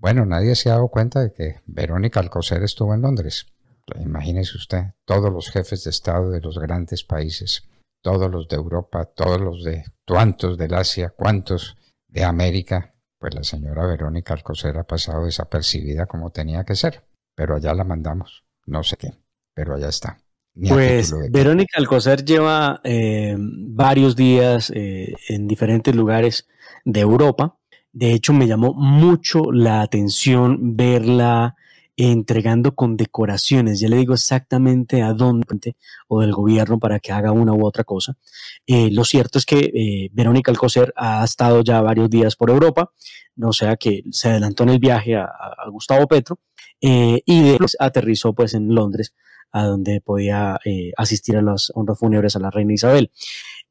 Bueno, nadie se ha dado cuenta de que Verónica Alcocer estuvo en Londres. Imagínese usted, todos los jefes de Estado de los grandes países, todos los de Europa, todos los de cuantos del Asia, cuantos de América, pues la señora Verónica Alcocer ha pasado desapercibida como tenía que ser, pero allá la mandamos, no sé qué, pero allá está. Pues Verónica Alcocer lleva eh, varios días eh, en diferentes lugares de Europa de hecho, me llamó mucho la atención verla entregando condecoraciones. Ya le digo exactamente a dónde o del gobierno para que haga una u otra cosa. Eh, lo cierto es que eh, Verónica Alcocer ha estado ya varios días por Europa, no sea que se adelantó en el viaje a, Gustavo Petro eh, y después aterrizó pues en Londres, a donde podía asistir a las honras fúnebres a la reina Isabel.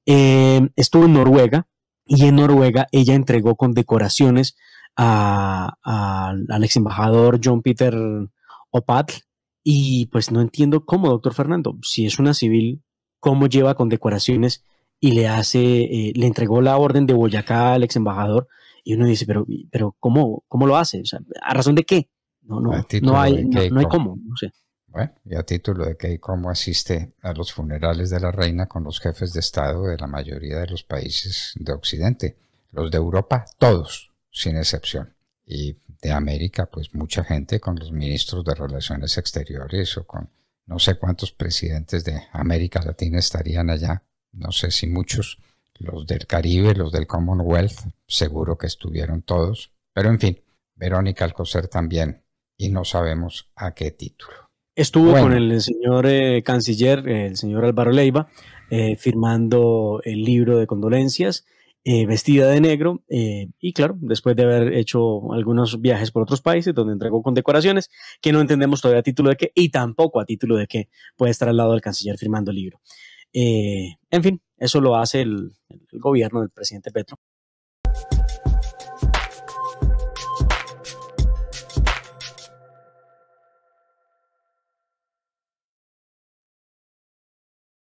estuvo en Noruega, y en Noruega ella entregó condecoraciones a, al ex embajador John Peter Opatl. Y pues no entiendo cómo, doctor Fernando, si es una civil, cómo lleva condecoraciones y le hace, eh, le entregó la orden de Boyacá al ex embajador. Y uno dice, pero, pero ¿cómo, cómo lo hace? ¿A razón de qué? No, no, no hay, no, no hay cómo. No sé. Bueno, y a título de que cómo asiste a los funerales de la reina con los jefes de Estado de la mayoría de los países de Occidente, los de Europa, todos, sin excepción. Y de América, pues mucha gente con los ministros de Relaciones Exteriores o con no sé cuántos presidentes de América Latina estarían allá, no sé si muchos, los del Caribe, los del Commonwealth, seguro que estuvieron todos, pero en fin, Verónica Alcocer también, y no sabemos a qué título. Estuvo con el señor eh, canciller, el señor Álvaro Leiva, eh, firmando el libro de condolencias, eh, vestida de negro, y claro, después de haber hecho algunos viajes por otros países donde entregó condecoraciones, que no entendemos todavía a título de qué, y tampoco a título de qué puede estar al lado del canciller firmando el libro. en fin, eso lo hace el gobierno del presidente Petro.